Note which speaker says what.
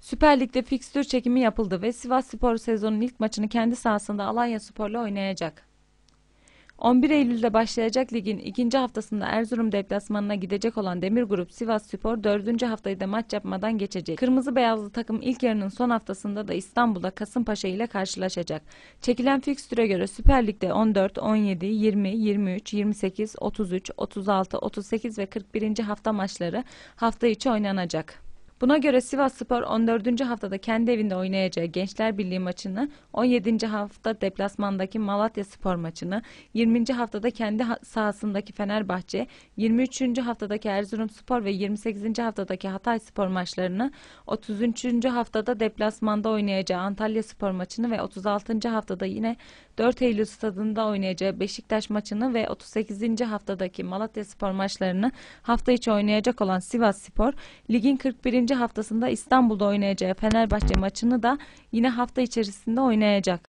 Speaker 1: Süper Lig'de fikstür çekimi yapıldı ve Sivas Spor sezonun ilk maçını kendi sahasında Alanya Spor'la oynayacak. 11 Eylül'de başlayacak ligin ikinci haftasında Erzurum deplasmanına gidecek olan Demir Grup Sivas Spor dördüncü haftayı da maç yapmadan geçecek. Kırmızı beyazlı takım ilk yarının son haftasında da İstanbul'da Kasımpaşa ile karşılaşacak. Çekilen fikstüre göre Süper Lig'de 14, 17, 20, 23, 28, 33, 36, 38 ve 41. hafta maçları hafta içi oynanacak. Buna göre Sivas Spor 14. haftada kendi evinde oynayacağı Gençler Birliği maçını, 17. hafta deplasmandaki Malatya Spor maçını, 20. haftada kendi sahasındaki Fenerbahçe, 23. haftadaki Erzurum Spor ve 28. haftadaki Hatay Spor maçlarını, 33. haftada deplasmanda oynayacağı Antalya Spor maçını ve 36. haftada yine 4 Eylül stadında oynayacağı Beşiktaş maçını ve 38. haftadaki Malatya Spor maçlarını hafta içi oynayacak olan Sivas Spor, ligin 41 ikinci haftasında İstanbul'da oynayacağı Fenerbahçe maçını da yine hafta içerisinde oynayacak.